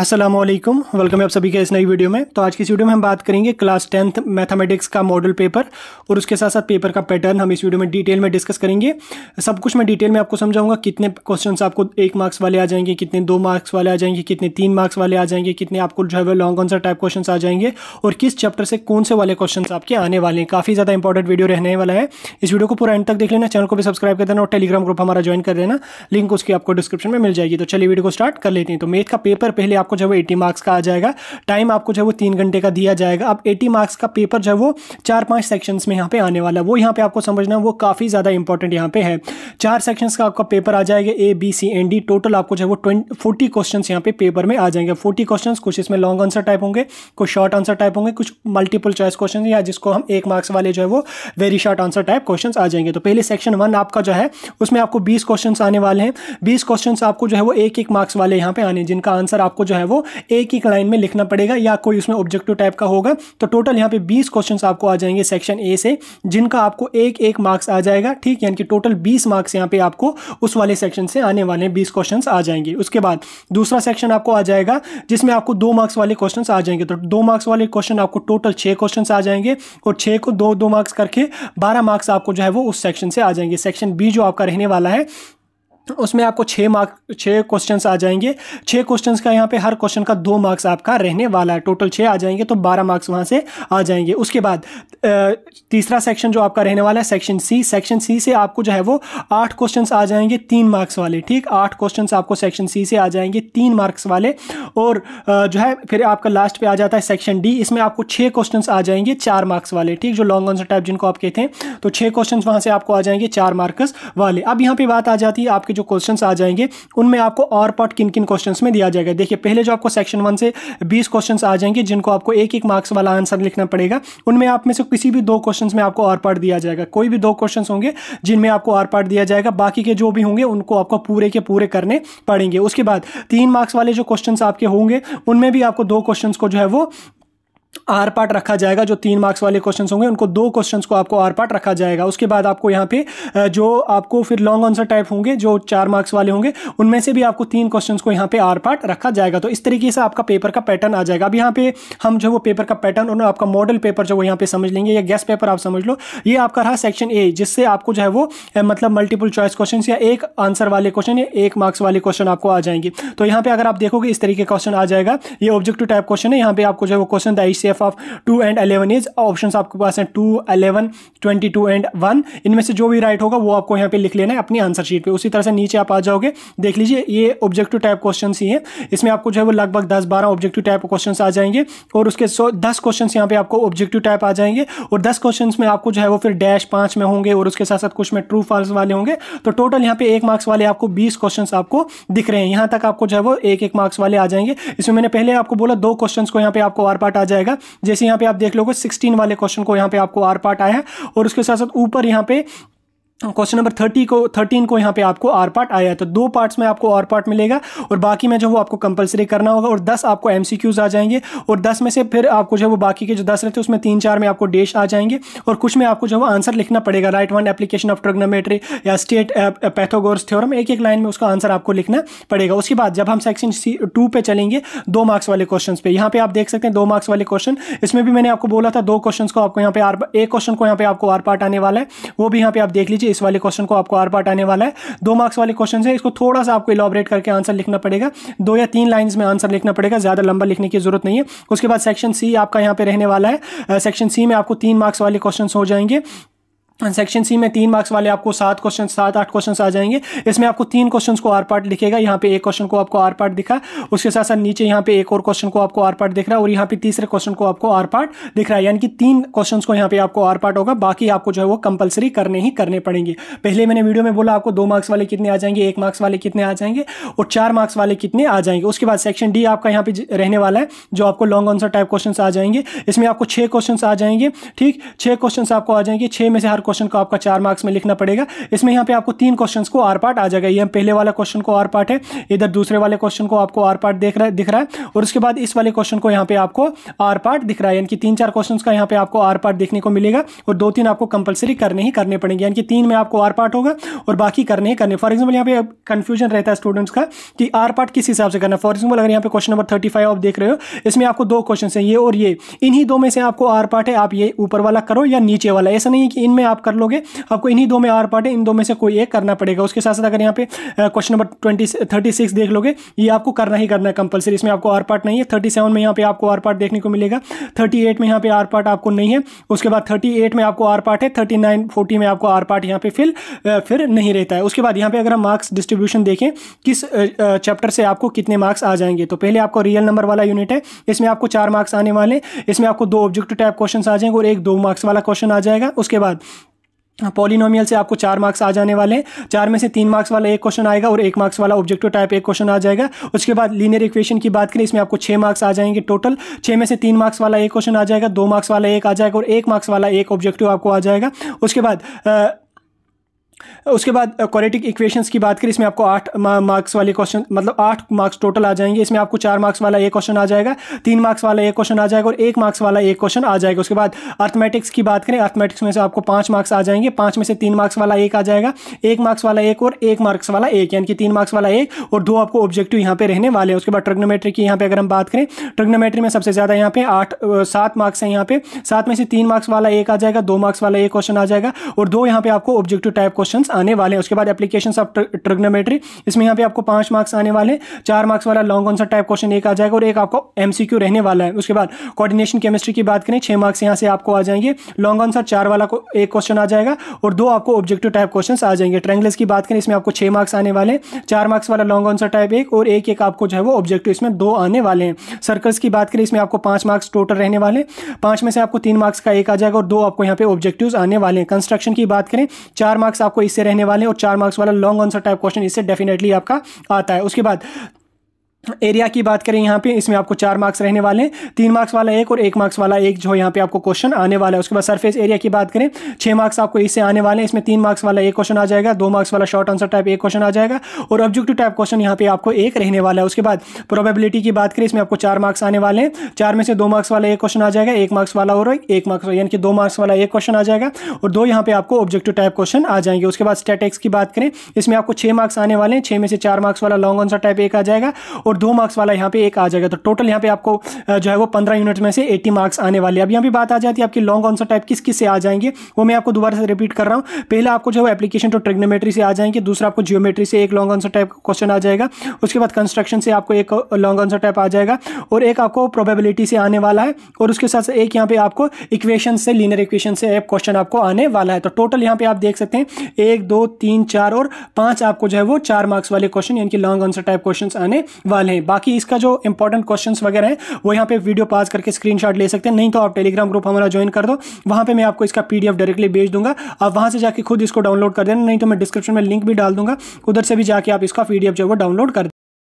Aslam welcome है आप सभी के इस नई वीडियो में तो आज की इस वीडियो में हम बात करेंगे क्लास टेंथ मैथमेटिक्स का मॉडल पेपर और उसके साथ साथ पेपर का पैटर्न हम इस वीडियो में डिटेल में डिस्कस करेंगे सब कुछ मैं डिटेल में आपको समझाऊंगा कितने क्वेश्चंस आपको एक मार्क्स वाले आ जाएंगे कितने दो मार्क्स वाले आ जाएंगे कितने तीन मार्क्स वाले आ जाएंगे कितने आपको जो है लॉन्ग आंसर टाइप क्वेश्चन आ जाएंगे और किस चैप्टर से कौन से वाले क्वेश्चन आपके आने वाले हैं काफ़ी ज़्यादा इंपॉर्टेंट वीडियो रहने वाला है इस वीडियो को पूरा एंड तक देख लेना चैनल को भी सब्सक्राइब कर देना और टेलीग्राम ग्रुप हमारा ज्वाइन कर देना लिंक उसकी आपको डिस्क्रिप्शन में मिल जाएगी तो चलिए वीडियो को स्टार्ट कर लेते हैं तो मेथ का पेपर पहले आपको जो है वो एटी मार्क्स का आ जाएगा टाइम आपको जो है वो तीन घंटे का दिया जाएगा अब एटी मार्क्स का पेपर जो है वो चार पाँच सेक्शंस में यहाँ पे आने वाला है वो यहाँ पे आपको समझना वो काफ़ी ज़्यादा इंपॉर्टेंट यहाँ पे है चार सेक्शंस का आपका पेपर आ जाएगा A B C and D total आपको जो है वो ट्वेंटी फोर्टी क्वेश्चन यहाँ पे पेपर में आ जाएंगे फोर्टी क्वेश्चन कुछ इसमें लॉन्ग आंसर टाइप होंगे कुछ शॉर्ट आंसर टाइप होंगे कुछ मल्टीपल चॉइस क्वेश्चन या जिसको हम एक मार्क्स वाले जो है वो very short answer type question आ जाएंगे तो पहले सेक्शन वन आपका जो है उसमें आपको बीस क्वेश्चन आने वाले हैं बीस क्वेश्चन आपको जो है वो एक एक मार्क्स वाले यहाँ पे आने जिनका आंसर आपको जो है वो एक ही लाइन में लिखना पड़ेगा या कोई उसमें ऑब्जेक्टिव टाइप का होगा तो टोटल यहाँ पे बीस क्वेश्चन आपको आ जाएंगे सेक्शन ए से जिनका आपको एक एक मार्क्स आ जाएगा ठीक यानी कि टोटल बीस मार्क्स यहाँ पे आपको उस वाले सेक्शन से आने वाले बीस क्वेश्चन आ जाएंगे उसके बाद दूसरा सेक्शन आपको आ जाएगा जिसमें आपको दो मार्क्स वाले क्वेश्चन आ जाएंगे तो दो मार्क्स वाले क्वेश्चन आपको टोटल छः क्वेश्चन आ जाएंगे और छः को दो दो मार्क्स करके बारह मार्क्स आपको जो है वो उस सेक्शन से आ जाएंगे सेक्शन बी जो आपका रहने वाला है उसमें आपको छः मार्क छः क्वेश्चन आ जाएंगे छः क्वेश्चन का यहाँ पे हर क्वेश्चन का दो मार्क्स आपका रहने वाला है टोटल छः आ जाएंगे तो बारह मार्क्स वहाँ से आ जाएंगे उसके बाद तीसरा सेक्शन जो आपका रहने वाला है सेक्शन सी सेक्शन सी से आपको जो है वो आठ क्वेश्चन आ जाएंगे तीन मार्क्स वाले ठीक आठ क्वेश्चन आपको सेक्शन सी से आ जाएंगे तीन मार्क्स वाले और जो है फिर आपका लास्ट पर आ जाता है सेक्शन डी इसमें आपको छः क्वेश्चन आ जाएंगे चार मार्क्स वाले ठीक जो लॉन्ग आंसर टाइप जिनको आप कहते हैं तो छः क्वेश्चन वहाँ से आपको आ जाएंगे चार मार्क्स वाले अब यहाँ पर बात आ जाती है आपके आपके जो क्वेश्चन आ जाएंगे उनमें आपको और पार्ट किन किन क्वेश्चन में दिया जाएगा देखिए पहले जो आपको सेक्शन वन से बीस क्वेश्चन आ जाएंगे जिनको आपको एक एक मार्क्स वाला आंसर लिखना पड़ेगा उनमें आप में से किसी भी दो क्वेश्चन में आपको और पार्ट दिया जाएगा कोई भी दो क्वेश्चन होंगे जिनमें आपको और पार्ट दिया जाएगा बाकी के जो भी होंगे उनको आपको पूरे के पूरे करने पड़ेंगे उसके बाद तीन मार्क्स वाले जो क्वेश्चन आपके होंगे उनमें भी आपको दो क्वेश्चन को जो है वो आर पार्ट रखा जाएगा जो तीन मार्क्स वाले क्वेश्चन होंगे उनको दो क्वेश्चन को आपको आर पार्ट रखा जाएगा उसके बाद आपको यहाँ पे जो आपको फिर लॉन्ग आंसर टाइप होंगे जो चार मार्क्स वाले होंगे उनमें से भी आपको तीन क्वेश्चन को यहाँ पे आर पार्ट रखा जाएगा तो इस तरीके से आपका पेपर का पैटर्न आ जाएगा अब यहाँ पे हम जो वो पेपर का पैटर्न और आपका मॉडल पेपर जो वो यहाँ पे समझ लेंगे या गैस पेपर आप समझ लो ये आपका रहा सेक्शन ए जिससे आपको जो है वो मतलब मल्टीपल चॉइस क्वेश्चन या एक आंसर वाले क्वेश्चन या एक मार्क्स वाले क्वेश्चन आपको आ जाएंगे तो यहाँ पे अगर आप देखोगे इस तरीके क्वेश्चन आ जाएगा ये ऑब्जेक्टिव टाइप क्वेश्चन है यहाँ पे आपको जो है वो क्वेश्चन दाइश से F of two and eleven is option आपके पास हैं two eleven twenty two and one इनमें से जो भी राइट होगा वो आपको यहाँ पे लिख लेना है अपनी आंसर शीट पे उसी तरह से नीचे आप आ जाओगे देख लीजिए ये ऑब्जेक्टिव टाइप क्वेश्चन ही है इसमें आपको जो है वो लगभग दस बारह ऑब्जेक्टिव टाइप क्वेश्चन आ जाएंगे और उसके सो दस क्वेश्चन यहाँ पे आपको ऑब्जेक्टिव टाइप आ जाएंगे और दस क्वेश्चन में आपको जो है वो फिर डैश पांच में होंगे और उसके साथ साथ कुछ में ट्रू फॉल्स वाले होंगे तो टोटल यहाँ पे एक मार्क्स वाले आपको बीस क्वेश्चन आपको दिख रहे हैं यहाँ तक आपको जो है वो एक एक मार्क्स वाले आ जाएंगे इसमें मैंने पहले आपको बोला दो क्वेश्चन को यहाँ पे आपको आर पार्ट आ जाएगा जैसे यहाँ पे आप देख लोगे सिक्सटीन वाले क्वेश्चन को यहाँ पे आपको आर पार्ट आया है और उसके साथ साथ ऊपर यहाँ पे क्वेश्चन नंबर थर्टी को थर्टीन को यहाँ पे आपको आर पार्ट आया है तो दो पार्ट्स में आपको आर पार्ट मिलेगा और बाकी में जो वो आपको कंपलसरी करना होगा और दस आपको एम आ जाएंगे और दस में से फिर आपको जो है वो बाकी के जो दस रहते हैं उसमें तीन चार में आपको डेश आ जाएंगे और कुछ में आपको जो वो आंसर लिखना पड़ेगा right one application of trigonometry या स्टेट पैथोगोर्स थ्योरम एक एक लाइन में उसका आंसर आपको लिखना पड़ेगा उसके बाद जब हम सेक्शन सी टू पे चलेंगे दो मार्क्स वाले क्वेश्चन पे यहाँ पे आप देख सकते हैं दो मार्क्स वाले क्वेश्चन इसमें भी मैंने आपको बोला था दो क्वेश्चन को आपको यहाँ पे आर एक क्वेश्चन को यहाँ पे आपको आर पार्ट आने वाला है वो भी यहाँ पे आप देख लीजिए इस वाले क्वेश्चन को आपको आर पार्ट आने वाला है दो मार्क्स वाले क्वेश्चन है इसको थोड़ा सा आपको इलाबरेट करके आंसर लिखना पड़ेगा दो या तीन लाइन्स में आंसर लिखना पड़ेगा ज़्यादा लंबा लिखने की जरूरत नहीं है उसके बाद सेक्शन सी आपका यहाँ पे रहने वाला है सेक्शन सी में आपको तीन मार्क्स वाले क्वेश्चन हो जाएंगे सेक्शन सी में तीन मार्क्स वाले आपको सात क्वेश्चन सात आठ क्वेश्चन आ जाएंगे इसमें आपको तीन क्वेश्चन को आर पार्ट लिखेगा यहाँ पे एक क्वेश्चन को आपको आर पार्ट दिखा उसके साथ साथ नीचे यहाँ पे एक और क्वेश्चन को आपको आर पार्ट दिख रहा है और यहाँ पे तीसरे क्वेश्चन को आपको आर पार्ट दिख रहा है यानी कि तीन क्वेश्चन को यहाँ पे आपको आर पार्ट होगा बाकी आपको जो है वो कंपलसरी करने ही करने पड़ेंगे पहले मैंने वीडियो में बोला आपको दो मार्क्स वाले कितने आ जाएंगे एक मार्क्स वाले कितने आ जाएंगे और चार मार्क्स वाले कितने आ जाएंगे उसके बाद सेक्शन डी आपका यहाँ पे रहने वाला है जो आपको लॉन्ग आंसर टाइप क्वेश्चन आ जाएंगे इसमें आपको छह क्वेश्चन आ जाएंगे ठीक छह क्वेश्चन आपको आ जाएंगे छह में से हर क्वेश्चन को आपका चार मार्क्स में लिखना पड़ेगा इसमें यहाँ पे आपको तीन क्वेश्चन को आर पार्ट आ जाएगा ये पहले वाला क्वेश्चन को आर पार्ट है इधर दूसरे वाले क्वेश्चन को आपको आर पार्ट देख रहा है दिख रहा है और उसके बाद इस वाले क्वेश्चन को यहाँ पे आपको आर पार्ट दिख रहा है यानी कि तीन चार क्वेश्चन का यहाँ पे आपको आर पार्ट देखने को मिलेगा और दो तीन आपको कंपलसरी करने ही करने पड़ेंगे यानी कि तीन में आपको आर पार्ट होगा और बाकी करने ही करने फॉर एग्जाम्पल यहाँ पे कंफ्यूजन रहता है स्टूडेंट्स का कि आर पार्ट किस हिसाब से करना फॉर एग्जाम्पल अगर यहाँ पे क्वेश्चन नंबर थर्टी आप देख रहे हो इसमें आपको दो क्वेश्चन है ये और ये इन्हीं दो में से आपको आर पार्ट है आप ये ऊपर वाला करो या नीचे वाला ऐसा नहीं है कि इनमें आप कर लोगे आपको इन्हीं दो में आर पार्ट है इन दो में से कोई एक करना पड़ेगा उसके साथ साथ अगर यहाँ पे question number twenty thirty six देख लोगे ये आपको करना ही करना है कंपलसरी इसमें आपको आर पार्ट नहीं है थर्टी सेवन में यहाँ पे आपको आर पार्ट देखने को मिलेगा थर्टी एट में यहाँ पे आर पार्ट आपको नहीं है उसके बाद थर्टी एट में आपको आर पार्ट है थर्टी नाइन फोर्टी में आपको आर पार्ट यहाँ पे फिल फिर नहीं रहता है उसके बाद यहाँ पे अगर हम मार्क्स डिस्ट्रीब्यूशन देखें किस चैप्टर से आपको कितने मार्क्स आ जाएंगे तो पहले आपको रियल नंबर वाला यूनिट है इसमें आपको चार मार्क्स आने वाले इसमें आपको दो ऑब्जेक्टिव टाइप क्वेश्चन आ जाएंगे और एक दो मार्क्स वाला क्वेश्चन आ जाएगा उसके बाद पॉलिनोमियल से आपको चार मार्क्स आ जाने वाले हैं चार में से तीन मार्क्स वाला एक क्वेश्चन आएगा और एक मार्क्स वाला ऑब्जेक्टिव टाइप एक क्वेश्चन आ जाएगा उसके बाद लीनियर इक्वेशन की बात करें इसमें आपको छः मार्क्स आ जाएंगे टोटल छः में से तीन मार्क्स वाला एक क्वेश्चन आ जाएगा दो मार्क्स वाला एक आ जाएगा और एक मार्क्स वाला एक ऑब्जेक्टिव आपको आ जाएगा उसके बाद उसके बाद क्वालिटिक इक्वेशंस की बात करें इसमें आपको आठ मार्क्स वाले क्वेश्चन मतलब आठ मार्क्स टोटल आ जाएंगे इसमें आपको चार मार्क्स वाला एक क्वेश्चन आ जाएगा तीन मार्क्स वाला एक क्वेश्चन आ जाएगा और एक मार्क्स वाला एक क्वेश्चन आ जाएगा उसके बाद अर्थमेटिक्स की बात करें अर्थमेटिक्स में से आपको पाँच मार्क्स आ जाएंगे पाँच में से तीन मार्क्स वाला एक आ जाएगा एक मार्क्स वाला एक और एक मार्क्स वाला एक यानी कि तीन मार्क्स वाला एक और दो आपको ऑब्जेक्टिव यहाँ पे रहने वाले हैं उसके बाद ट्रग्नोमेट्री की यहाँ पर अगर हम बात करें ट्रग्नोमेट्री में सबसे ज़्यादा यहाँ पे आठ सात मार्क्स हैं यहाँ पे सात में से तीन मार्क्स वाला एक आ जाएगा दो मार्क्स वाला एक क्वेश्चन आ जाएगा और दो यहाँ पे आपको ऑब्जेक्टिव टाइप क्वेश्चन क्वेश्चंस आने वाले हैं उसके बाद एप्लीकेशन ऑफ ट्रिग्नोमेट्री इसमें यहाँ पे आपको पांच मार्क्स आने वाले हैं चार मार्क्स वाला लॉन्ग आंसर टाइप क्वेश्चन एक आ जाएगा और एक आपको एमसीक्यू रहने वाला है उसके बाद कोऑर्डिनेशन केमिस्ट्री की बात करें छह मार्क्स यहाँ से आपको आ जाएंगे लॉन्ग आंसर चार वाला को एक क्वेश्चन आ जाएगा और दो आपको ऑब्जेक्टिव टाइप क्वेश्चन आ जाएंगे ट्रेंगलेस की बात करें इसमें आपको छह मार्क्स आने वाले हैं चार मार्क्स वाला लॉन्ग आंसर टाइप एक और एक एक आपको जो है वो ऑब्जेक्टिव इसमें दो आने वाले हैं सर्कल्स की बात करें इसमें आपको पांच मार्क्स टोटल रहने वाले पांच में से आपको तीन मार्क्स का एक आ जाएगा और दो आपको यहाँ पे ऑब्जेक्टिव आने वाले हैं कंस्ट्रक्शन की बात करें चार मार्क्स आपको इससे रहने वाले हैं और चार मार्क्स वाला लॉन्ग आंसर टाइप क्वेश्चन इससे डेफिनेटली आपका आता है उसके बाद एरिया की बात करें यहाँ पे इसमें आपको चार मार्क्स रहने वाले हैं तीन मार्क्स वाला एक और एक मार्क्स वाला एक जो यहाँ पे आपको क्वेश्चन आने वाला है उसके बाद सरफेस एरिया की बात करें छः मार्क्स आपको इससे आने वाले हैं इसमें तीन मार्क्स वाला एक क्वेश्चन आ जाएगा दो मार्क्स वाला शॉर्ट आंसर टाइप एक क्वेश्चन आ जाएगा और ऑब्जेक्टिव टाइप क्वेश्चन यहाँ पे आपको एक रहने वाला है उसके बाद प्रोबेबिलिटी की बात करें इसमें आपको चार मार्क्स आने वाले हैं चार में से दो मार्क्स वाला एक क्वेश्चन आ जाएगा एक मार्क्स वाला और एक मार्क्स यानी कि दो मार्क्स वाला एक क्वेश्चन आ जाएगा और दो यहाँ पे आपको ऑब्जेक्टिव टाइप क्वेश्चन आ जाएंगे उसके बाद स्टेटिक्स की बात करें इसमें आपको छः मार्क्स आने वाले हैं छः में से चार मार्क्स वाला लॉन्ग आंसर टाइप एक आ जाएगा और दो मार्क्स वाला यहाँ पे एक आ जाएगा तो टोटल यहाँ पे आपको जो है वो पंद्रह यूनिट में से एट्टी मार्क्स आने वाले अब यहाँ पर बात आ जाती है आपकी लॉन्ग आंसर टाइप किस किस से आ जाएंगे वो मैं आपको दोबारा से रिपीट कर रहा हूँ पहले आपको जो है एप्लीकेशन टू ट्रिग्नोमेट्री से आ जाएंगे दूसरा आपको जियोमेट्री से एक लॉन्ग आंसर टाइप का क्वेश्चन आ जाएगा उसके बाद कंस्ट्रक्शन से आपको एक लॉन्ग आंसर टाइप आ जाएगा और एक आपको प्रोबेबिलिटी से आने वाला है और उसके साथ एक यहाँ पे आपको इक्वेशन से लीनर इक्वेशन से एक क्वेश्चन आपको आने वाला है तो टोटल यहाँ पे आप देख सकते हैं एक दो तीन चार और पांच आपको जो है वो चार मार्क्स वाले क्वेश्चन यानी कि लॉन्ग आंसर टाइप क्वेश्चन आने वाले सवाल हैं बाकी इसका जो इंपॉर्टेंट क्वेश्चन वगैरह हैं वो यहाँ पे वीडियो पास करके स्क्रीन ले सकते हैं नहीं तो आप टेलीग्राम ग्रुप हमारा ज्वाइन कर दो वहाँ पर मैं आपको इसका पी डायरेक्टली भेज दूंगा आप वहाँ से जाकर खुद इसको डाउनलोड कर देना नहीं तो मैं डिस्क्रिप्शन में लिंक भी डाल दूंगा उधर से भी जाकर आप इसका पी जो है वो डाउनलोड कर